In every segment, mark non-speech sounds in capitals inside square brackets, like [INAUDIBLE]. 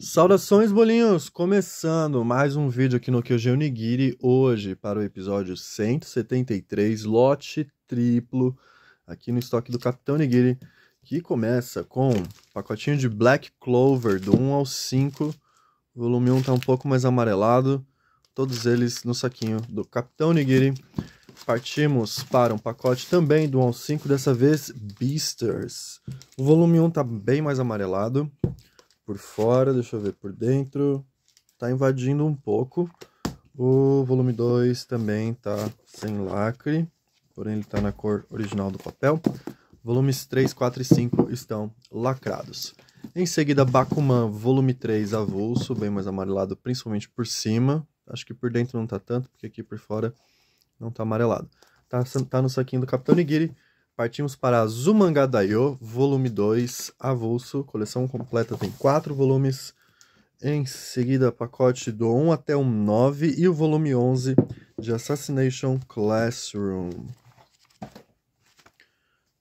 Saudações, bolinhos! Começando mais um vídeo aqui no Kyojin Nigiri, hoje para o episódio 173, lote triplo, aqui no estoque do Capitão Nigiri, que começa com pacotinho de Black Clover, do 1 ao 5, o volume 1 está um pouco mais amarelado, todos eles no saquinho do Capitão Nigiri. Partimos para um pacote também do 1 ao 5, dessa vez Beasters. O volume 1 está bem mais amarelado, por fora, deixa eu ver por dentro. Tá invadindo um pouco. O volume 2 também tá sem lacre, porém ele tá na cor original do papel. Volumes 3, 4 e 5 estão lacrados. Em seguida, Bakuman, volume 3, avulso, bem mais amarelado, principalmente por cima. Acho que por dentro não tá tanto, porque aqui por fora não tá amarelado. Tá, tá no saquinho do Capitão Nigiri. Partimos para Zumangadayo, volume 2, avulso. Coleção completa tem quatro volumes. Em seguida, pacote do 1 até o 9 e o volume 11 de Assassination Classroom.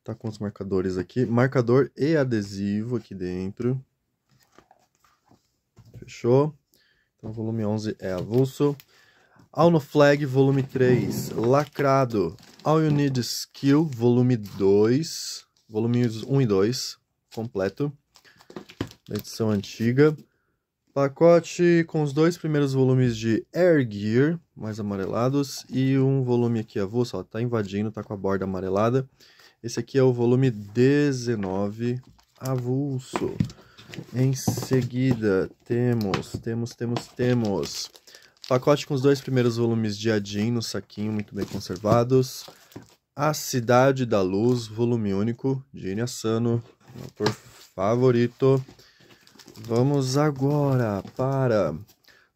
Tá com os marcadores aqui. Marcador e adesivo aqui dentro. Fechou? Então, volume 11 é avulso. Alno Flag, volume 3, lacrado. All You Need Skill, volume 2, volumes 1 e 2, completo, da edição antiga. Pacote com os dois primeiros volumes de Air Gear, mais amarelados, e um volume aqui avulso, ó, tá invadindo, tá com a borda amarelada. Esse aqui é o volume 19, avulso. Em seguida, temos, temos, temos, temos... Pacote com os dois primeiros volumes de Adin no saquinho, muito bem conservados. A Cidade da Luz, volume único, de Sano, meu autor favorito. Vamos agora para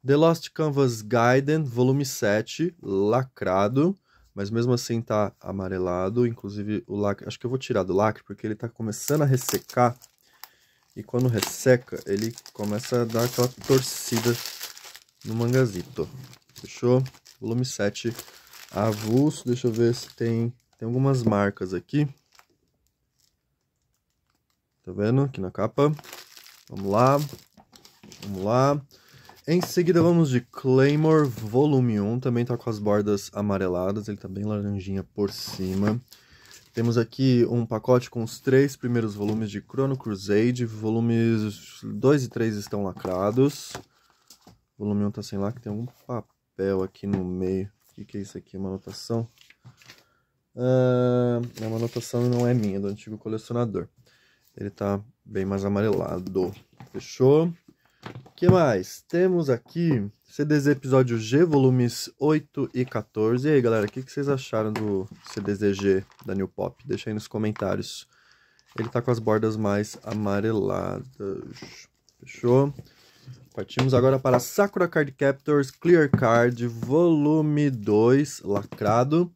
The Lost Canvas Gaiden, volume 7, lacrado, mas mesmo assim tá amarelado, inclusive o lacre, acho que eu vou tirar do lacre porque ele tá começando a ressecar. E quando resseca, ele começa a dar aquela torcida no mangazito. Fechou? Volume 7 avulso. Deixa eu ver se tem, tem algumas marcas aqui. Tá vendo? Aqui na capa. Vamos lá. Vamos lá. Em seguida vamos de Claymore Volume 1. Também tá com as bordas amareladas. Ele tá bem laranjinha por cima. Temos aqui um pacote com os três primeiros volumes de Chrono Crusade. Volumes 2 e 3 estão lacrados. Volume 1 tá sem lá que tem algum papel aqui no meio. O que, que é isso aqui? Uma anotação? Ah, é uma anotação e não é minha, é do antigo colecionador. Ele tá bem mais amarelado. Fechou? O que mais? Temos aqui CDZ Episódio G, volumes 8 e 14. E aí, galera, o que, que vocês acharam do CDZG da New Pop? Deixa aí nos comentários. Ele tá com as bordas mais amareladas. Fechou? Partimos agora para Sakura Card Captors Clear Card Volume 2, lacrado.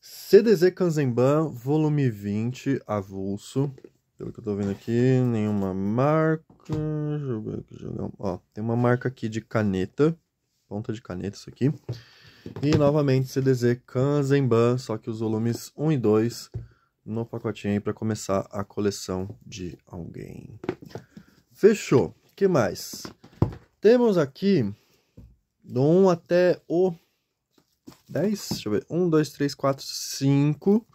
CDZ Kanzenban, volume 20, avulso. Pelo que eu tô vendo aqui, nenhuma marca. Deixa eu ver aqui, jogar. Ó, tem uma marca aqui de caneta. Ponta de caneta, isso aqui. E novamente CDZ Kanzenban, só que os volumes 1 e 2 no pacotinho aí para começar a coleção de alguém. Fechou. que mais? Temos aqui do 1 até o 10. Deixa eu ver. 1, 2, 3, 4, 5.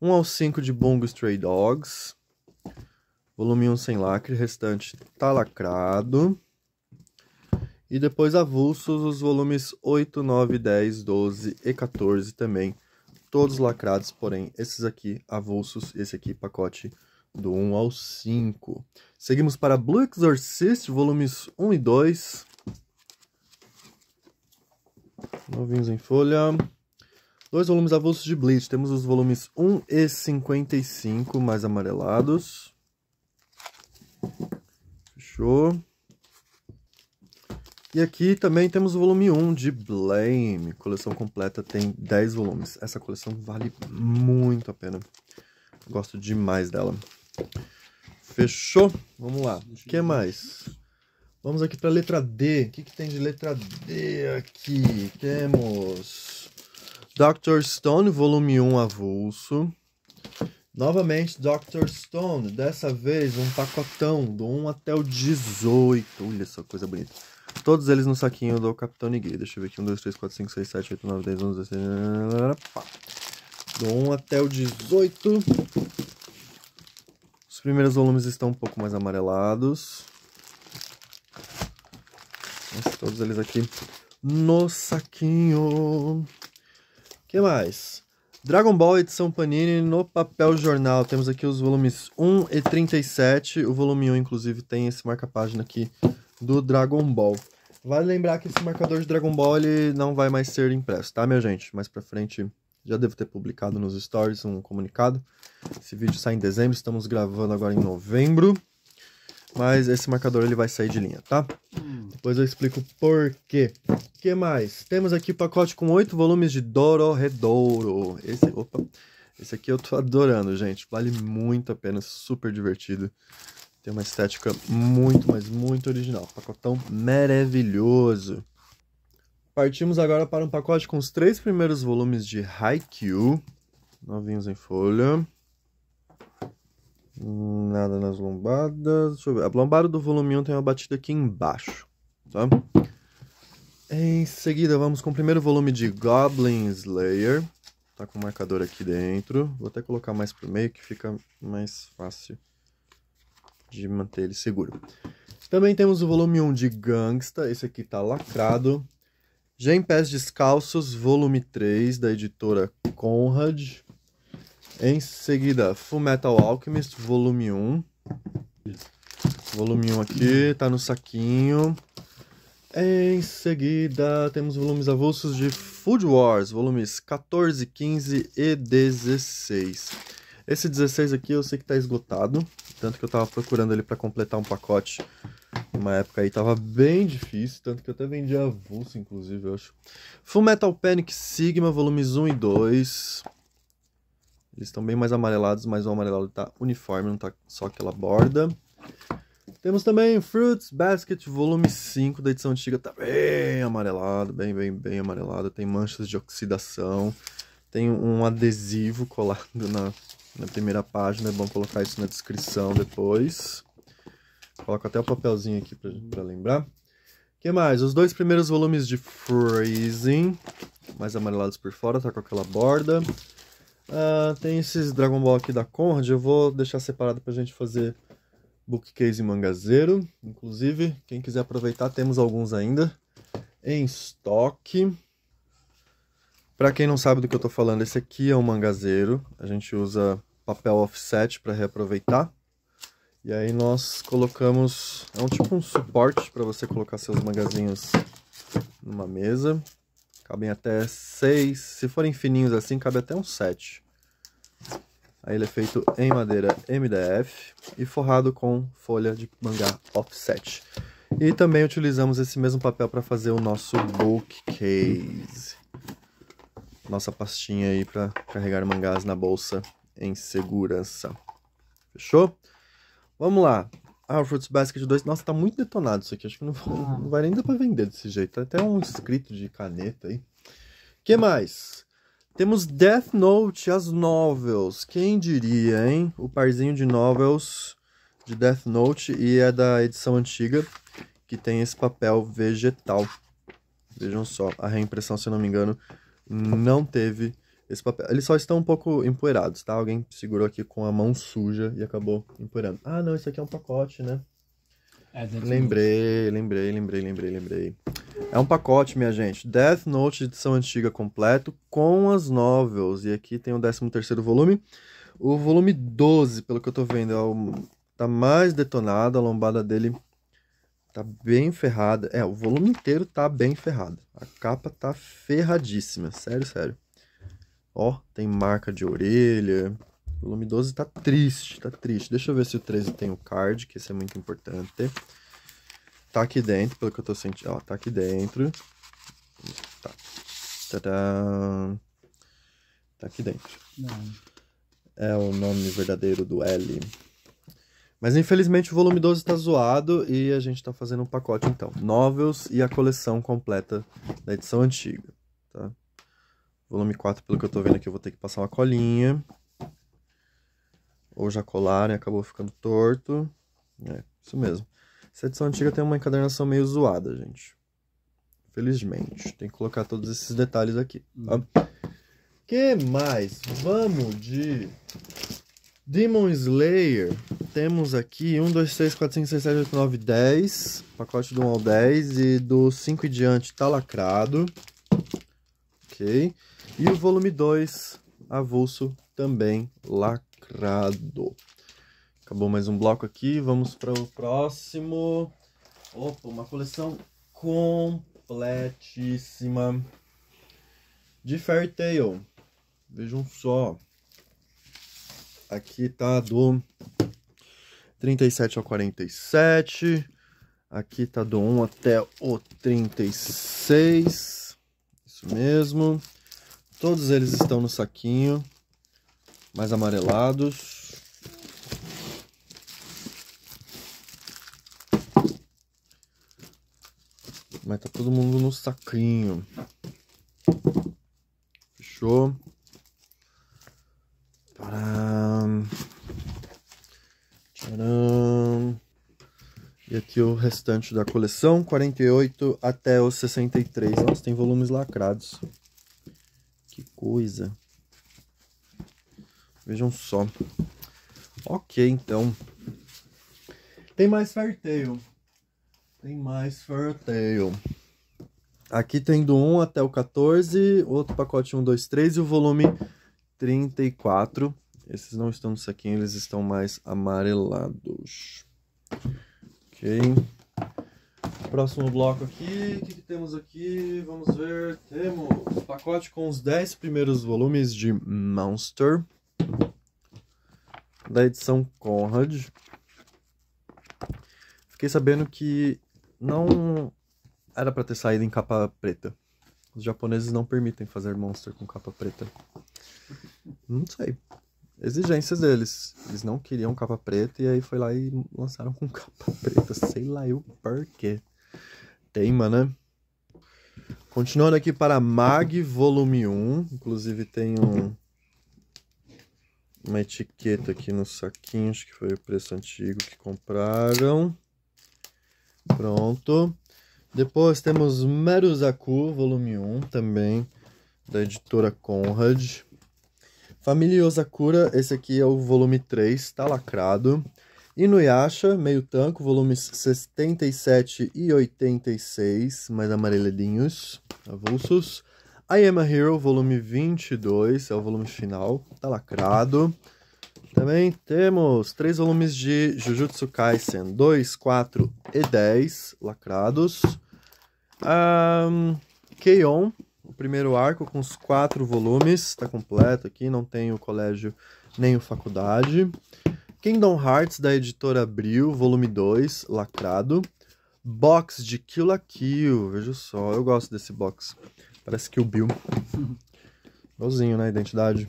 1 ao 5 de Bungo Stray Dogs. Volume 1 sem lacre, restante tá lacrado. E depois avulsos os volumes 8, 9, 10, 12 e 14 também. Todos lacrados, porém esses aqui avulsos, esse aqui pacote do 1 ao 5. Seguimos para Blue Exorcist, volumes 1 e 2. Novinhos em folha. Dois volumes avulsos de Bleach. Temos os volumes 1 e 55, mais amarelados. Fechou. E aqui também temos o volume 1 de Blame. Coleção completa tem 10 volumes. Essa coleção vale muito a pena. Gosto demais dela. Fechou? Vamos lá. O que mais? Vamos aqui para a letra D. O que, que tem de letra D aqui? Temos Dr. Stone, volume 1 avulso. Novamente, Dr. Stone. Dessa vez, um pacotão do 1 até o 18. Olha só, coisa bonita. Todos eles no saquinho do Capitão Nigri. Deixa eu ver aqui. 1, 2, 3, 4, 5, 6, 7, 8, 9, 10, 11, 12, Do 1 até o 18. Os primeiros volumes estão um pouco mais amarelados. Mas todos eles aqui no saquinho. que mais? Dragon Ball edição Panini no papel jornal. Temos aqui os volumes 1 e 37. O volume 1, inclusive, tem esse marca-página aqui do Dragon Ball. Vale lembrar que esse marcador de Dragon Ball ele não vai mais ser impresso, tá, minha gente? Mais pra frente já devo ter publicado nos stories um comunicado. Esse vídeo sai em dezembro, estamos gravando agora em novembro. Mas esse marcador ele vai sair de linha, tá? Hum. Depois eu explico por quê. O que mais? Temos aqui pacote com oito volumes de Doro Redouro. Esse, opa, esse aqui eu tô adorando, gente. Vale muito a pena, super divertido. Tem uma estética muito, mas muito original. Pacotão maravilhoso. Partimos agora para um pacote com os três primeiros volumes de Haikyuu, novinhos em folha. Nada nas lombadas. Deixa eu ver. A lombada do volume 1 tem uma batida aqui embaixo, tá? Em seguida, vamos com o primeiro volume de Goblin Slayer. Tá com o marcador aqui dentro. Vou até colocar mais pro meio que fica mais fácil de manter ele seguro. Também temos o volume 1 de Gangsta. Esse aqui tá lacrado. Já em Pés Descalços, volume 3, da editora Conrad. Em seguida, Full Metal Alchemist, volume 1. Volume 1 aqui, tá no saquinho. Em seguida, temos volumes avulsos de Food Wars, volumes 14, 15 e 16. Esse 16 aqui eu sei que tá esgotado, tanto que eu tava procurando ele para completar um pacote uma época aí tava bem difícil, tanto que eu até vendi avulso, inclusive, eu acho. Full Metal Panic Sigma, volumes 1 e 2. Eles estão bem mais amarelados, mas o amarelado tá uniforme, não tá só aquela borda. Temos também Fruits Basket volume 5 da edição antiga, tá bem amarelado, bem, bem, bem amarelado. Tem manchas de oxidação, tem um adesivo colado na, na primeira página, é bom colocar isso na descrição depois. Coloco até o papelzinho aqui para lembrar. O que mais? Os dois primeiros volumes de Freezing, mais amarelados por fora, tá com aquela borda. Uh, tem esses Dragon Ball aqui da Conrad, eu vou deixar separado pra gente fazer bookcase mangazeiro. Inclusive, quem quiser aproveitar, temos alguns ainda em estoque. Para quem não sabe do que eu tô falando, esse aqui é um mangazeiro. A gente usa papel offset para reaproveitar. E aí nós colocamos, é um tipo um suporte para você colocar seus mangazinhos numa mesa. Cabem até seis, se forem fininhos assim, cabe até um sete. Aí ele é feito em madeira MDF e forrado com folha de mangá offset. E também utilizamos esse mesmo papel para fazer o nosso bookcase. Nossa pastinha aí para carregar mangás na bolsa em segurança. Fechou? Vamos lá. Ah, o Fruits Basket 2. Nossa, tá muito detonado isso aqui. Acho que não, ah. não vai nem dar pra vender desse jeito. Tá até um escrito de caneta aí. que mais? Temos Death Note, as novels. Quem diria, hein? O parzinho de novels de Death Note e é da edição antiga, que tem esse papel vegetal. Vejam só, a reimpressão, se eu não me engano, não teve esse papel. Eles só estão um pouco empoeirados, tá? Alguém segurou aqui com a mão suja e acabou empoeirando. Ah, não, isso aqui é um pacote, né? É, lembrei, lembrei, lembrei, lembrei, lembrei. É um pacote, minha gente. Death Note, edição antiga completo, com as novels. E aqui tem o 13 terceiro volume. O volume 12, pelo que eu tô vendo, é o... tá mais detonado. A lombada dele tá bem ferrada. É, o volume inteiro tá bem ferrado. A capa tá ferradíssima. Sério, sério. Ó, tem marca de orelha. O volume 12 tá triste, tá triste. Deixa eu ver se o 13 tem o card, que isso é muito importante. Tá aqui dentro, pelo que eu tô sentindo. Ó, tá aqui dentro. Tá. Tadã. Tá aqui dentro. Não. É o nome verdadeiro do L. Mas infelizmente o volume 12 tá zoado e a gente tá fazendo um pacote então. Novels e a coleção completa da edição antiga, tá? Volume 4, pelo que eu tô vendo aqui, eu vou ter que passar uma colinha. Ou já colaram e né? acabou ficando torto. É, isso mesmo. Essa edição antiga tem uma encadernação meio zoada, gente. Felizmente. Tem que colocar todos esses detalhes aqui. Tá? Hum. que mais? Vamos de Demon Slayer. Temos aqui 1, 2, 3, 4, 5, 6, 7, 8, 9, 10. Pacote do 1 ao 10. E do 5 e diante tá lacrado. Ok. E o volume 2, avulso, também lacrado. Acabou mais um bloco aqui, vamos para o próximo. Opa, uma coleção completíssima de Fairytale. Vejam só. Aqui tá do 37 ao 47. Aqui tá do 1 até o 36. Isso mesmo. Todos eles estão no saquinho, mais amarelados. Mas tá todo mundo no saquinho. Fechou. Tcharam. Tcharam. E aqui o restante da coleção, 48 até os 63. Nossa, tem volumes lacrados coisa. Vejam só. Ok, então. Tem mais farteio. Tem mais farteio. Aqui tem do 1 até o 14, outro pacote 1, 2, 3 e o volume 34. Esses não estão no saquinho, eles estão mais amarelados. Ok. Próximo bloco aqui, o que, que, temos aqui? Vamos ver, temos pacote com os 10 primeiros volumes de Monster, da edição Conrad. Fiquei sabendo que não era para ter saído em capa preta. Os japoneses não permitem fazer Monster com capa preta. Não sei. Exigências deles. Eles não queriam capa preta e aí foi lá e lançaram com capa preta. Sei lá eu porquê tema, né? Continuando aqui para Mag Volume 1, inclusive tem um, uma etiqueta aqui no saquinho, acho que foi o preço antigo que compraram. Pronto. Depois temos Meruzaku, volume 1, também da editora Conrad. Família Osakura, esse aqui é o volume 3, tá lacrado. Inuyasha, meio tanco, volumes 77 e 86, mais amareladinhos, avulsos. I Am a Hero, volume 22, é o volume final, tá lacrado. Também temos três volumes de Jujutsu Kaisen, 2, 4 e 10, lacrados. Um, Keion, o primeiro arco com os quatro volumes, tá completo aqui, não tem o colégio nem o faculdade. Kingdom Hearts, da editora Abril, volume 2, lacrado. Box de Kill la Kill, veja só, eu gosto desse box. Parece Kill Bill. [LAUGHS] Igualzinho, né? Identidade.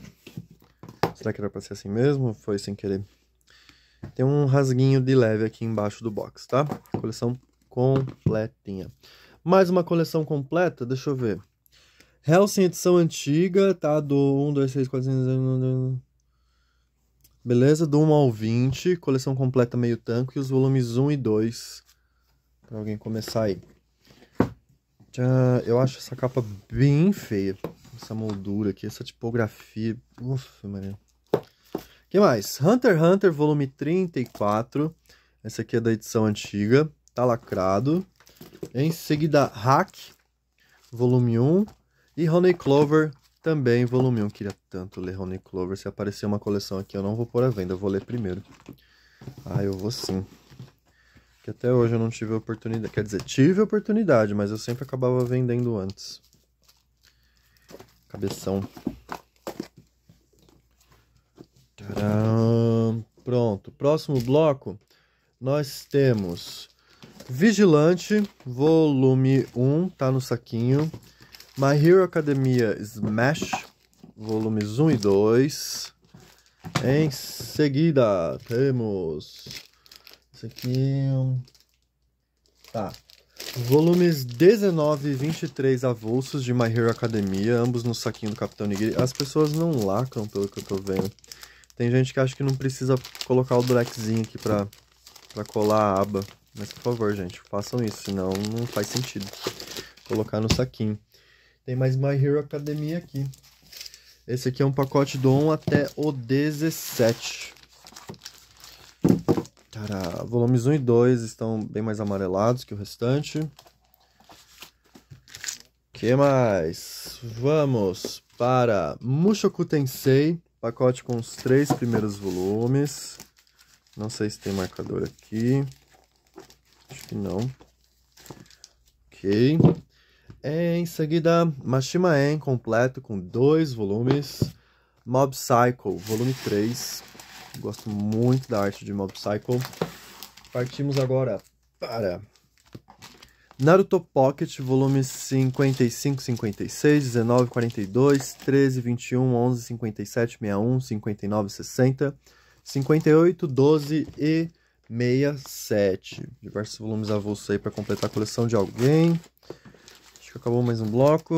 Será que era pra ser assim mesmo? Foi sem querer. Tem um rasguinho de leve aqui embaixo do box, tá? Coleção completinha. Mais uma coleção completa, deixa eu ver. Hellsing edição antiga, tá? Do 1, 2, 3, 4, 5, 6, 7, 8, 9, 10... Beleza? Do 1 ao 20, coleção completa meio tanque, os volumes 1 e 2. Pra alguém começar aí. Tchan, eu acho essa capa bem feia. Essa moldura aqui, essa tipografia. Ufa, Maria. que mais? Hunter x Hunter, volume 34. Essa aqui é da edição antiga. Tá lacrado. Em seguida, Hack, volume 1. E Honey Clover, também, volume 1, queria tanto ler Rony Clover. Se aparecer uma coleção aqui, eu não vou pôr à venda, eu vou ler primeiro. Ah, eu vou sim. Que até hoje eu não tive oportunidade. Quer dizer, tive oportunidade, mas eu sempre acabava vendendo antes. Cabeção. Tcharam. Pronto. Próximo bloco, nós temos Vigilante, volume 1, tá no saquinho. My Hero Academia Smash, volumes 1 e 2. Em seguida, temos. Isso aqui. Tá. Volumes 19 e 23 avulsos de My Hero Academia, ambos no saquinho do Capitão Nigiri. As pessoas não lacram, pelo que eu tô vendo. Tem gente que acha que não precisa colocar o blackzinho aqui pra, pra colar a aba. Mas, por favor, gente, façam isso, senão não faz sentido colocar no saquinho. Tem mais My Hero Academia aqui. Esse aqui é um pacote do 1 até o 17. Cara, volumes 1 e 2 estão bem mais amarelados que o restante. que mais? Vamos para Mushoku Tensei, pacote com os três primeiros volumes. Não sei se tem marcador aqui. Acho que não. Ok. Em seguida, Mashima En completo com dois volumes. Mob Cycle, volume 3. Gosto muito da arte de Mob Cycle. Partimos agora para Naruto Pocket, volumes 55, 56, 19, 42, 13, 21, 11, 57, 61, 59, 60, 58, 12 e 67. Diversos volumes avulsos aí para completar a coleção de alguém que acabou mais um bloco.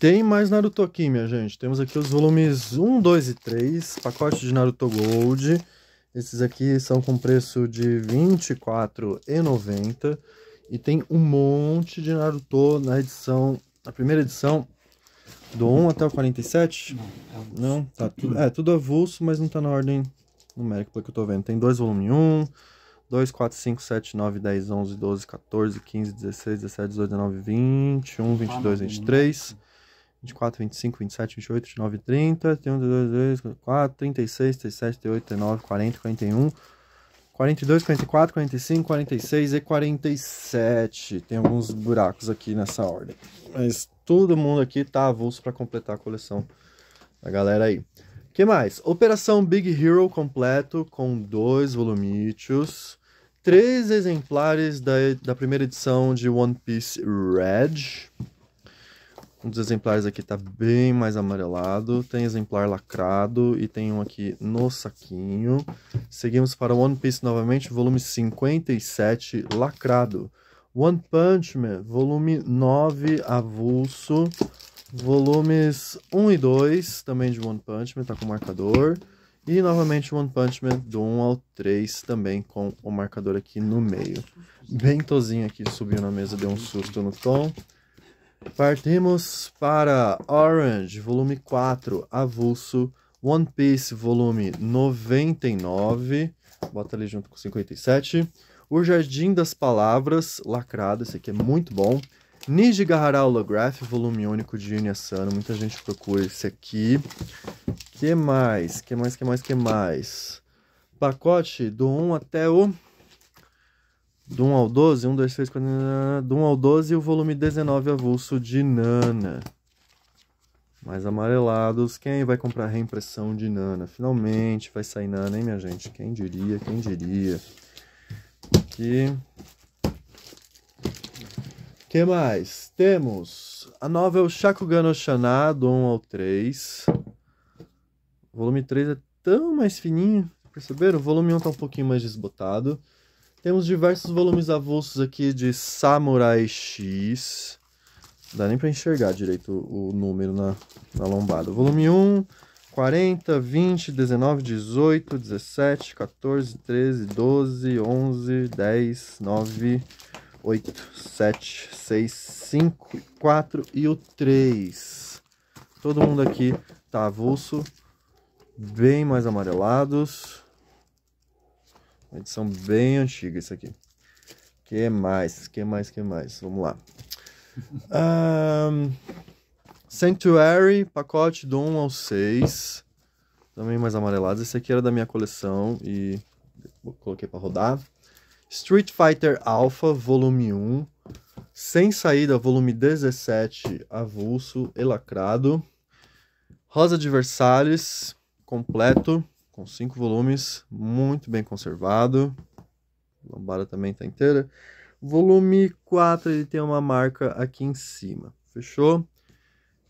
Tem mais Naruto aqui, minha gente. Temos aqui os volumes 1, 2 e 3, pacote de Naruto Gold. Esses aqui são com preço de R$ 24,90. E tem um monte de Naruto na edição, na primeira edição, do 1 até o 47. Não, é é é tá tudo, é tudo avulso, mas não tá na ordem numérica, pelo que eu tô vendo. Tem dois volume 1, 2, 4, 5, 7, 9, 10, 11, 12, 14, 15, 16, 17, 18, 19, 20, 21, 22, 23, 24, 25, 27, 28, 29, 30, 31, 32, 34, 36, 37, 38, 39, 40, 41, 42, 44, 45, 46 e 47. Tem alguns buracos aqui nessa ordem. Mas todo mundo aqui tá avulso para completar a coleção da galera aí. O que mais? Operação Big Hero completo com dois volumítios três exemplares da, da primeira edição de One Piece Red. Um dos exemplares aqui tá bem mais amarelado, tem exemplar lacrado e tem um aqui no saquinho. Seguimos para One Piece novamente, volume 57, lacrado. One Punch Man, volume 9, avulso. Volumes 1 e 2, também de One Punch Man, tá com marcador. E novamente One Punch Man do 1 ao 3 também com o marcador aqui no meio. bem tozinho aqui subiu na mesa, deu um susto no Tom. Partimos para Orange, volume 4, avulso. One Piece, volume 99. Bota ali junto com 57. O Jardim das Palavras, lacrado, esse aqui é muito bom. Niji Gahara Holograph, volume único de Inia Muita gente procura esse aqui. Que mais? Que mais? Que mais? Que mais? Pacote do 1 até o do 1 ao 12, 1 2 3 4 do 1 ao 12 e o volume 19 avulso de Nana. Mais amarelados. Quem vai comprar reimpressão de Nana? Finalmente vai sair Nana, hein, minha gente? Quem diria? Quem diria? Aqui. que mais? Temos a nova é o Shakugan Oshana, do 1 ao 3. O volume 3 é tão mais fininho, perceberam? O volume 1 está um pouquinho mais desbotado. Temos diversos volumes avulsos aqui de Samurai X. Não dá nem para enxergar direito o, o número na, na lombada. Volume 1, 40, 20, 19, 18, 17, 14, 13, 12, 11, 10, 9, 8, 7, 6, 5, 4 e o 3. Todo mundo aqui tá avulso bem mais amarelados. Uma edição bem antiga isso aqui. Que mais? Que mais? Que mais? Vamos lá. Um, [LAUGHS] Sanctuary, pacote do 1 ao 6. Também mais amarelados. Esse aqui era da minha coleção e coloquei para rodar. Street Fighter Alpha, volume 1. Sem saída, volume 17, avulso e lacrado. Rosa de Versalhes, completo, com cinco volumes, muito bem conservado. A lombada também está inteira. Volume 4, ele tem uma marca aqui em cima. Fechou? O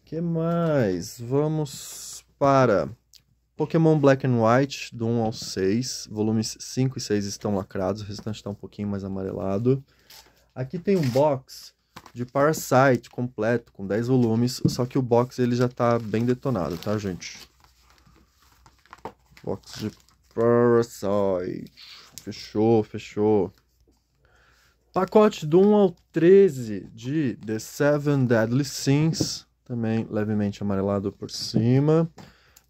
que mais? Vamos para Pokémon Black and White, do 1 ao 6. Volumes 5 e 6 estão lacrados, o restante está um pouquinho mais amarelado. Aqui tem um box de Parasite completo, com 10 volumes, só que o box ele já está bem detonado, tá, gente? Box de Parasite. Fechou, fechou. Pacote do 1 ao 13 de The Seven Deadly Sins, também levemente amarelado por cima.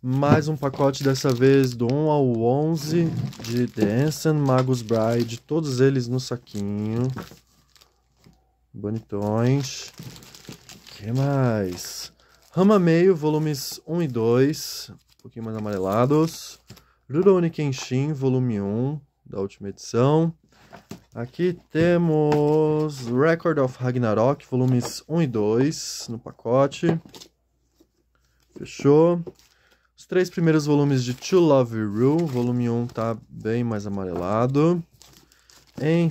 Mais um pacote dessa vez do 1 ao 11 de The Ancient Magus Bride, todos eles no saquinho. Bonitões. O que mais? Rama Meio, volumes 1 e 2 um pouquinho mais amarelados. Rurouni Kenshin, volume 1, da última edição. Aqui temos Record of Ragnarok, volumes 1 e 2, no pacote. Fechou. Os três primeiros volumes de To Love Rule, volume 1 tá bem mais amarelado. Em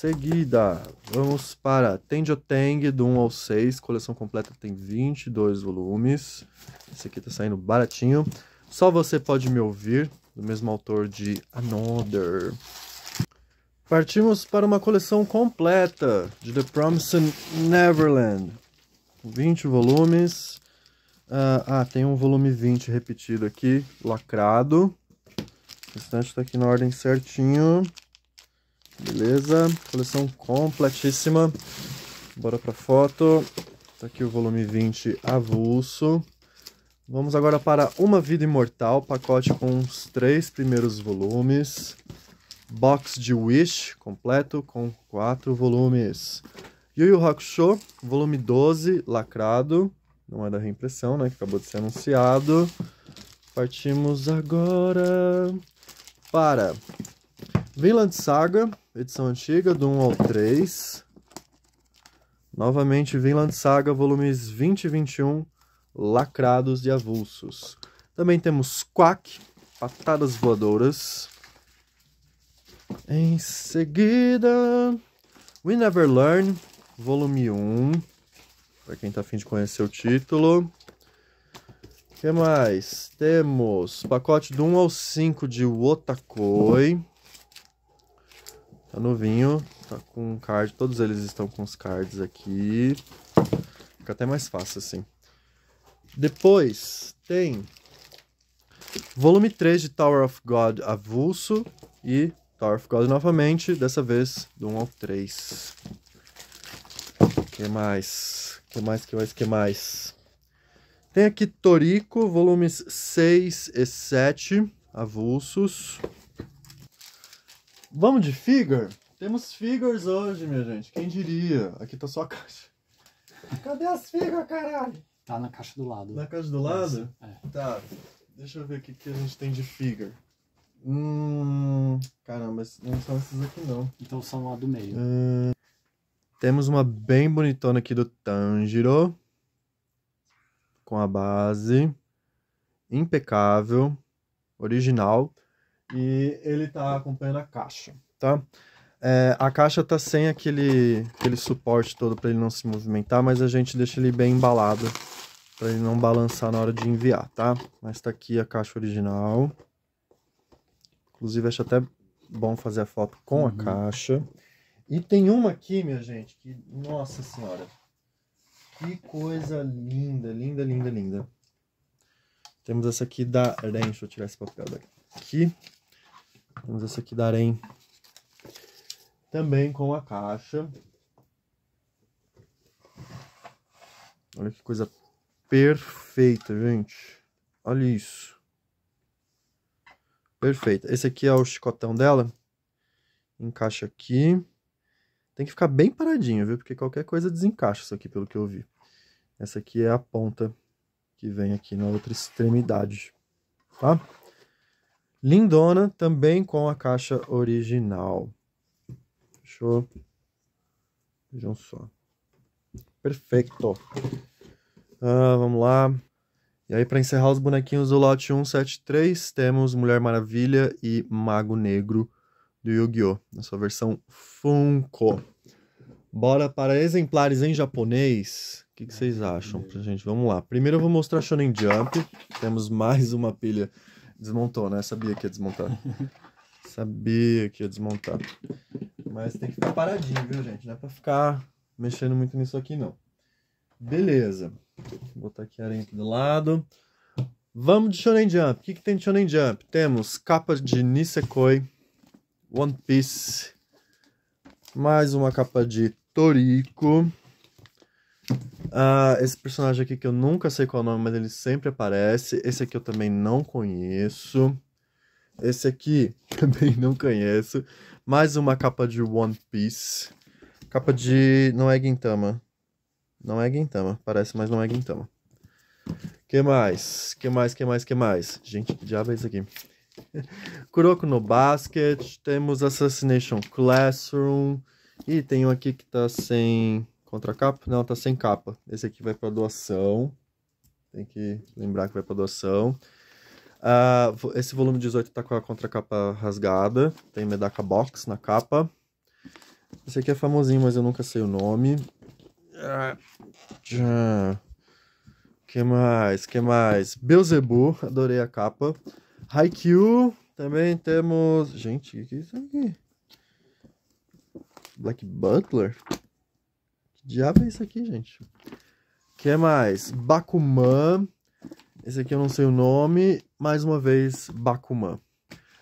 seguida, vamos para Tenjoteng, do 1 ao 6. Coleção completa tem 22 volumes. Esse aqui tá saindo baratinho. Só Você Pode Me Ouvir, do mesmo autor de Another. Partimos para uma coleção completa de The Promised Neverland. 20 volumes. Uh, ah, tem um volume 20 repetido aqui, lacrado. O restante está aqui na ordem certinho. Beleza, coleção completíssima. Bora pra foto. Tá aqui o volume 20 avulso. Vamos agora para Uma Vida Imortal, pacote com os três primeiros volumes. Box de Wish, completo, com quatro volumes. Yu Yu Hakusho, volume 12, lacrado. Não é da reimpressão, né? Que acabou de ser anunciado. Partimos agora para Vinland Saga, edição antiga, do 1 ao 3. Novamente, Vinland Saga, volumes 20 e 21, lacrados e avulsos. Também temos Quack, Patadas Voadoras. Em seguida, We Never Learn, volume 1. Para quem tá afim de conhecer o título. O que mais? Temos pacote do 1 ao 5 de Wotakoi. Tá novinho, tá com card, todos eles estão com os cards aqui. Fica até mais fácil assim. Depois tem volume 3 de Tower of God avulso e Tower of God novamente, dessa vez do 1 ao 3. O Que mais? O Que mais, que mais, que mais? Tem aqui Torico, volumes 6 e 7 avulsos. Vamos de figure? Temos figures hoje, minha gente. Quem diria? Aqui tá só a caixa. Cadê as figures, caralho? Tá na caixa do lado. Na caixa do lado? É. Tá. Deixa eu ver o que a gente tem de figure. Hum. Caramba, não são esses aqui não. Então são lá do meio. Hum, temos uma bem bonitona aqui do Tanjiro. Com a base. Impecável. Original e ele está acompanhando a caixa, tá? É, a caixa está sem aquele, aquele suporte todo para ele não se movimentar, mas a gente deixa ele bem embalado para ele não balançar na hora de enviar, tá? Mas está aqui a caixa original. Inclusive, acho até bom fazer a foto com uhum. a caixa. E tem uma aqui, minha gente, que, nossa senhora, que coisa linda, linda, linda, linda. Temos essa aqui da... Deixa eu tirar esse papel daqui. Temos essa aqui da Arém. Também com a caixa. Olha que coisa perfeita, gente. Olha isso. Perfeita. Esse aqui é o chicotão dela. Encaixa aqui. Tem que ficar bem paradinho, viu? Porque qualquer coisa desencaixa isso aqui, pelo que eu vi. Essa aqui é a ponta que vem aqui na outra extremidade, tá? Lindona, também com a caixa original. Fechou? Vejam só. Perfeito. Ah, vamos lá. E aí, para encerrar os bonequinhos do lote 173, temos Mulher Maravilha e Mago Negro do Yu-Gi-Oh! na sua versão Funko. Bora para exemplares em japonês. O que, que vocês acham, gente? Vamos lá. Primeiro eu vou mostrar Shonen Jump. Temos mais uma pilha Desmontou, né? Sabia que ia desmontar. [LAUGHS] Sabia que ia desmontar. Mas tem que ficar paradinho, viu, gente? Não é pra ficar mexendo muito nisso aqui, não. Beleza. Vou botar aqui a aranha aqui do lado. Vamos de Shonen Jump. O que, que tem de Shonen Jump? Temos capa de Nisekoi, One Piece, mais uma capa de Toriko, Uh, esse personagem aqui que eu nunca sei qual é o nome, mas ele sempre aparece. Esse aqui eu também não conheço. Esse aqui [LAUGHS] também não conheço. Mais uma capa de One Piece. Capa de. Não é Guintama. Não é Guintama. Parece, mas não é Guintama. Que mais? Que mais? Que mais? Que mais? Gente, que diabo é isso aqui? [LAUGHS] Kuroko no Basket. Temos Assassination Classroom. E tem um aqui que tá sem Contra capa? Não, tá sem capa. Esse aqui vai para doação. Tem que lembrar que vai para doação. Uh, esse volume 18 tá com a contracapa rasgada. Tem Medaka Box na capa. Esse aqui é famosinho, mas eu nunca sei o nome. Ah, que mais? Que mais? Beelzebub, adorei a capa. Haikyuu, também temos... Gente, o que é isso aqui? Black Butler? Que diabo é isso aqui, gente? O que é mais? Bakuman. Esse aqui eu não sei o nome. Mais uma vez, Bakuman.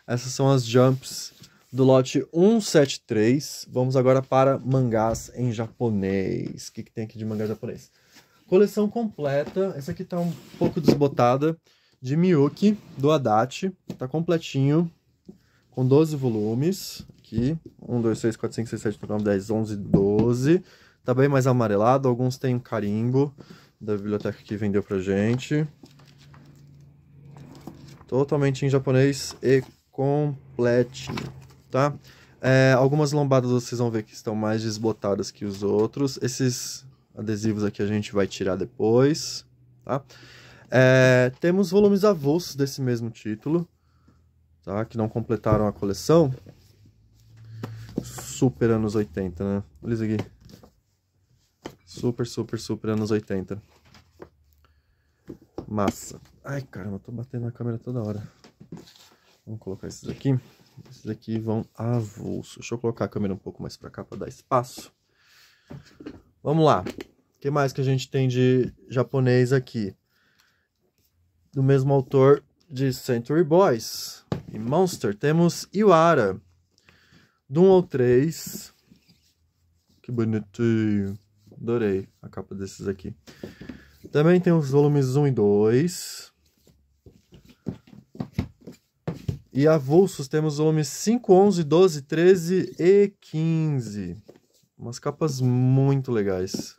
Essas são as jumps do lote 173. Vamos agora para mangás em japonês. O que, que tem aqui de mangá japonês? Coleção completa. Essa aqui tá um pouco desbotada. De Miyuki, do Adachi. Tá completinho. Com 12 volumes. Aqui. 1, 2, 3, 4, 5, 6, 7, 8, 9, 10, 11, 12. Tá bem mais amarelado, alguns têm um carimbo da biblioteca que vendeu pra gente. Totalmente em japonês e completinho, tá? É, algumas lombadas vocês vão ver que estão mais desbotadas que os outros. Esses adesivos aqui a gente vai tirar depois, tá? É, temos volumes avulsos desse mesmo título, tá? Que não completaram a coleção. Super anos 80, né? Olha isso aqui. Super, super, super anos 80. Massa. Ai, caramba, eu tô batendo na câmera toda hora. Vamos colocar esses aqui. Esses aqui vão avulso. Deixa eu colocar a câmera um pouco mais pra cá pra dar espaço. Vamos lá. O que mais que a gente tem de japonês aqui? Do mesmo autor de Century Boys e Monster, temos Iwara. Do 1 ao 3. Que bonitinho. Adorei a capa desses aqui. Também tem os volumes 1 e 2. E avulsos temos os volumes 5, 11, 12, 13 e 15. Umas capas muito legais.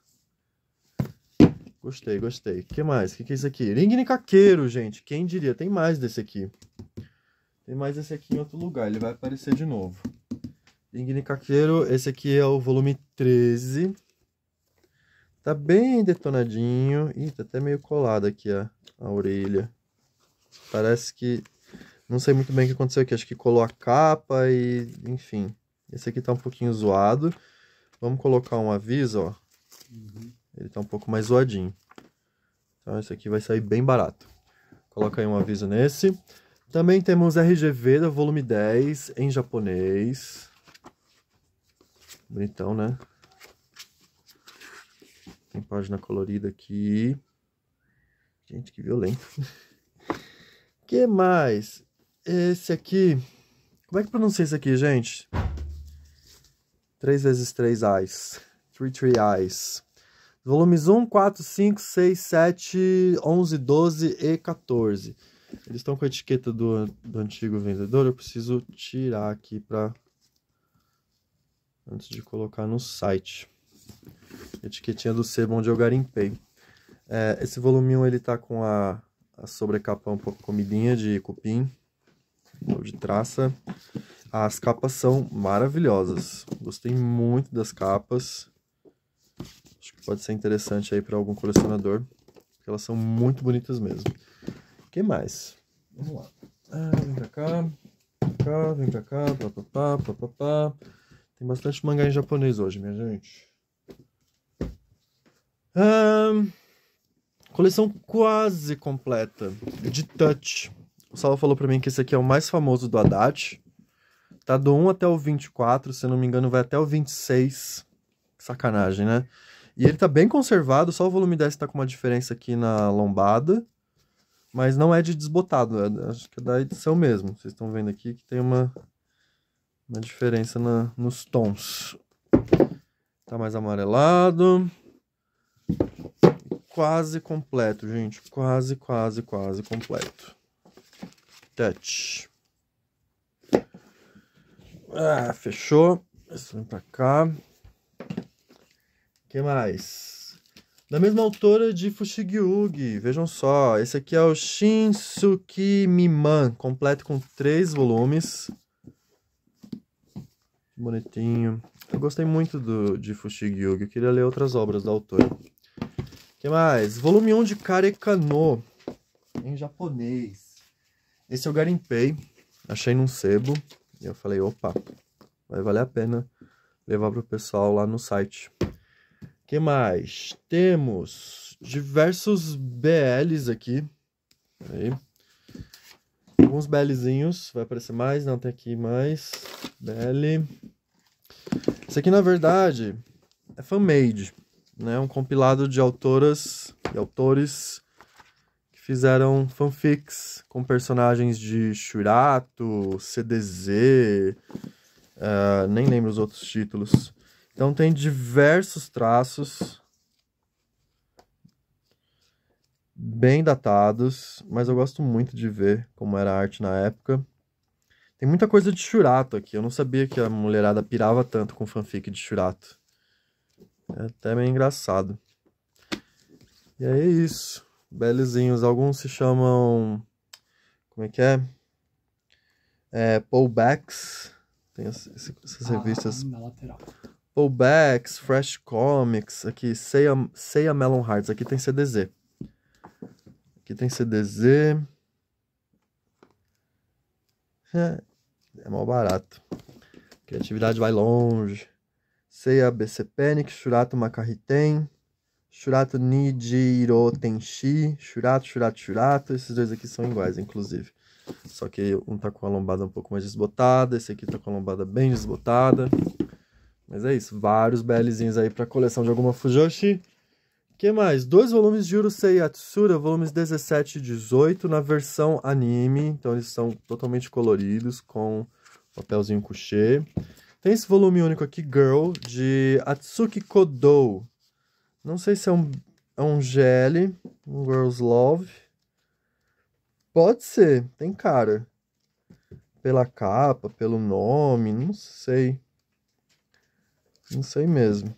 Gostei, gostei. O que mais? O que, que é isso aqui? Ringne Caqueiro, gente. Quem diria? Tem mais desse aqui. Tem mais esse aqui em outro lugar. Ele vai aparecer de novo. Ringne Caqueiro. Esse aqui é o volume 13. Tá bem detonadinho. Ih, tá até meio colado aqui a, a orelha. Parece que... Não sei muito bem o que aconteceu aqui. Acho que colou a capa e... Enfim. Esse aqui tá um pouquinho zoado. Vamos colocar um aviso, ó. Uhum. Ele tá um pouco mais zoadinho. Então esse aqui vai sair bem barato. Coloca aí um aviso nesse. Também temos RGV da volume 10 em japonês. Bonitão, né? tem página colorida aqui. Gente, que violento. [LAUGHS] que mais? Esse aqui. Como é que pronuncia isso aqui, gente? 3 vezes 3 eyes. 3 3 eyes. Volumes 1, 4, 5, 6, 7, 11, 12 e 14. Eles estão com a etiqueta do, do antigo vendedor. Eu preciso tirar aqui para antes de colocar no site. Etiquetinha do sebo onde eu garimpei. É, esse voluminho ele tá com a, a sobrecapa um pouco comidinha de cupim ou de traça. As capas são maravilhosas. Gostei muito das capas. Acho que pode ser interessante aí para algum colecionador. Porque elas são muito bonitas mesmo. O que mais? Vamos lá. Ah, vem pra cá, vem pra cá, vem pra cá, papapá, papapá. Tem bastante mangá em japonês hoje, minha gente coleção quase completa de Touch. O Sal falou para mim que esse aqui é o mais famoso do Haddad. Tá do 1 até o 24, se eu não me engano, vai até o 26. Sacanagem, né? E ele tá bem conservado, só o volume 10 tá com uma diferença aqui na lombada. Mas não é de desbotado, é, acho que é da edição mesmo. Vocês estão vendo aqui que tem uma, uma diferença na, nos tons. Tá mais amarelado quase completo, gente. Quase, quase, quase completo. Touch. Ah, fechou. Isso vem pra cá. que mais? Da mesma autora de Fushigyugi. Vejam só. Esse aqui é o Shinsuki Miman. Completo com três volumes. Bonitinho. Eu gostei muito do, de Fushigyugi. Eu queria ler outras obras da autora que mais? Volume 1 de Karekano, em japonês. Esse eu garimpei, achei num sebo, e eu falei, opa, vai valer a pena levar para o pessoal lá no site. que mais? Temos diversos BLs aqui. Aí. Alguns BLzinhos, vai aparecer mais, não tem aqui mais. BL. esse aqui, na verdade, é fan-made né? Um compilado de autoras e autores que fizeram fanfics com personagens de Shurato, CDZ, uh, eh, nem lembro os outros títulos. Então tem diversos traços bem datados, mas eu gosto muito de ver como era a arte na época. Tem muita coisa de Shurato aqui, eu não sabia que a mulherada pirava tanto com fanfic de Shurato. É até meio engraçado. E aí é isso. Belezinhos. Alguns se chamam. Como é que é? é Pullbacks. Tem essas, ah, revistas. Ah, Pullbacks, Fresh Comics. Aqui, Ceia, Ceia Melon Hearts. Aqui tem CDZ. Aqui tem CDZ. É, é mal barato. Criatividade vai longe. Seiya Becepenik, Shurato Makariten, Shurato Nijiro Tenshi, Shurato, Shurato, Shurato. Esses dois aqui são iguais, inclusive. Só que um tá com a lombada um pouco mais desbotada, esse aqui tá com a lombada bem desbotada. Mas é isso, vários BLzinhos aí pra coleção de alguma Fujoshi. que mais? Dois volumes de Urusei Yatsura, volumes 17 e 18, na versão anime. Então eles são totalmente coloridos, com papelzinho couché. Tem esse volume único aqui, Girl, de Atsuki Kodou. Não sei se é um, é um GL, um Girl's Love. Pode ser, tem cara. Pela capa, pelo nome, não sei. Não sei mesmo.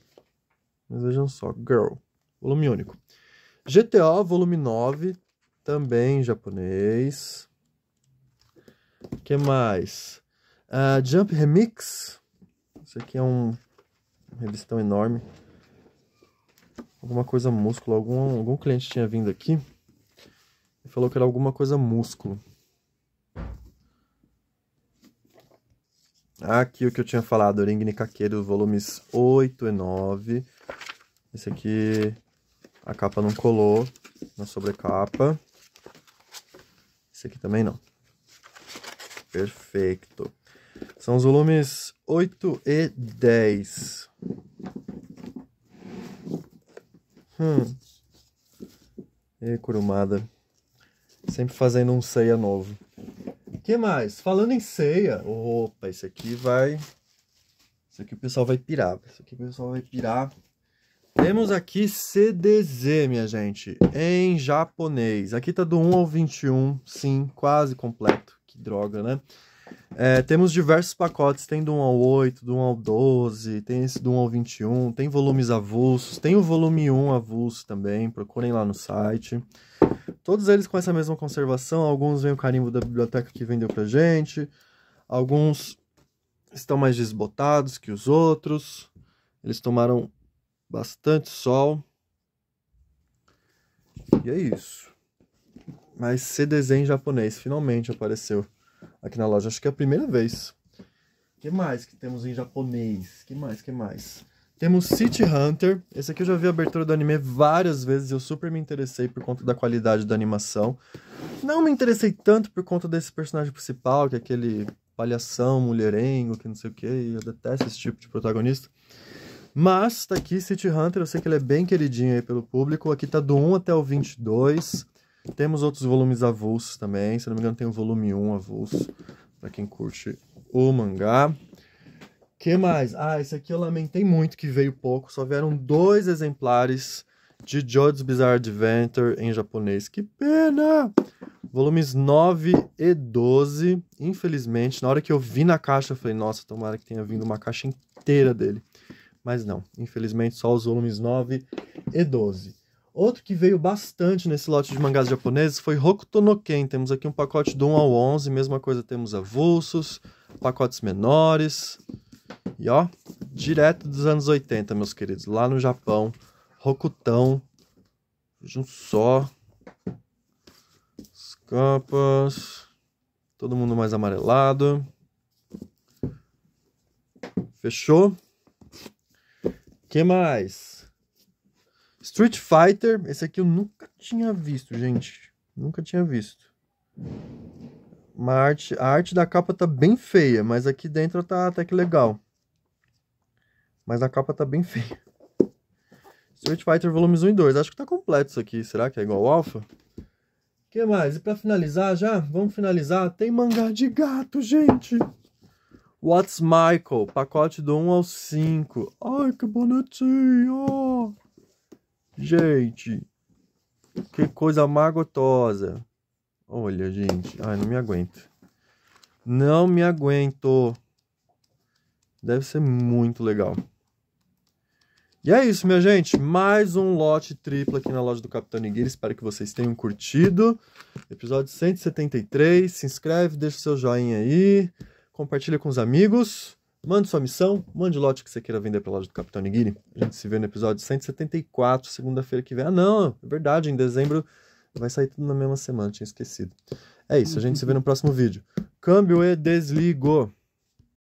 Mas vejam só, Girl, volume único. GTO, volume 9, também japonês. que mais? Uh, Jump Remix, isso aqui é um, um revistão enorme. Alguma coisa músculo. Algum, algum cliente tinha vindo aqui e falou que era alguma coisa músculo. Aqui o que eu tinha falado, Origne Caqueiro, volumes 8 e 9. Esse aqui a capa não colou na sobrecapa. Esse aqui também não. Perfeito. São os volumes 8 e 10. Hum. E curumada. Sempre fazendo um ceia novo. que mais? Falando em ceia. Opa, esse aqui vai. Esse aqui o pessoal vai pirar. Esse aqui o pessoal vai pirar. Temos aqui CDZ, minha gente. Em japonês. Aqui tá do 1 ao 21. Sim, quase completo. Que droga, né? É, temos diversos pacotes, tem do 1 ao 8, do 1 ao 12, tem esse do 1 ao 21, tem volumes avulsos, tem o volume 1 avulso também, procurem lá no site. Todos eles com essa mesma conservação, alguns vem o carimbo da biblioteca que vendeu pra gente, alguns estão mais desbotados que os outros, eles tomaram bastante sol. E é isso. Mas CDZ em japonês finalmente apareceu aqui na loja. Acho que é a primeira vez. que mais que temos em japonês? que mais, que mais? Temos City Hunter. Esse aqui eu já vi a abertura do anime várias vezes e eu super me interessei por conta da qualidade da animação. Não me interessei tanto por conta desse personagem principal, que é aquele palhação, mulherengo, que não sei o que. Eu detesto esse tipo de protagonista. Mas tá aqui City Hunter, eu sei que ele é bem queridinho aí pelo público. Aqui tá do 1 até o 22. Temos outros volumes avulsos também, se não me engano tem o volume 1 avulso, para quem curte o mangá. que mais? Ah, esse aqui eu lamentei muito que veio pouco, só vieram dois exemplares de Jojo's Bizarre Adventure em japonês. Que pena! Volumes 9 e 12. Infelizmente, na hora que eu vi na caixa, eu falei, nossa, tomara que tenha vindo uma caixa inteira dele. Mas não, infelizmente só os volumes 9 e 12. Outro que veio bastante nesse lote de mangás japoneses foi Hokuto no Ken. Temos aqui um pacote do 1 ao 11, mesma coisa, temos avulsos, pacotes menores. E ó, direto dos anos 80, meus queridos, lá no Japão, Rokutão. um só. As capas. Todo mundo mais amarelado. Fechou? que mais? Street Fighter, esse aqui eu nunca tinha visto, gente. Nunca tinha visto. Uma arte, a arte da capa tá bem feia, mas aqui dentro tá até que legal. Mas a capa tá bem [LAUGHS] feia. Street Fighter volumes 1 e 2. Acho que tá completo isso aqui. Será que é igual ao Alpha? O que mais? E pra finalizar já, vamos finalizar. Tem mangá de gato, gente. What's Michael? Pacote do 1 ao 5. Ai, que bonitinho. Gente, que coisa magotosa. Olha, gente. Ai, não me aguento. Não me aguento. Deve ser muito legal. E é isso, minha gente. Mais um lote triplo aqui na loja do Capitão Nigiri. Espero que vocês tenham curtido. Episódio 173. Se inscreve, deixa o seu joinha aí. Compartilha com os amigos. Mande sua missão, mande o lote que você queira vender para a loja do Capitão Nigiri. A gente se vê no episódio 174, segunda-feira que vem. Ah, não, é verdade, em dezembro vai sair tudo na mesma semana, tinha esquecido. É isso, a gente se vê no próximo vídeo. Câmbio e desligo.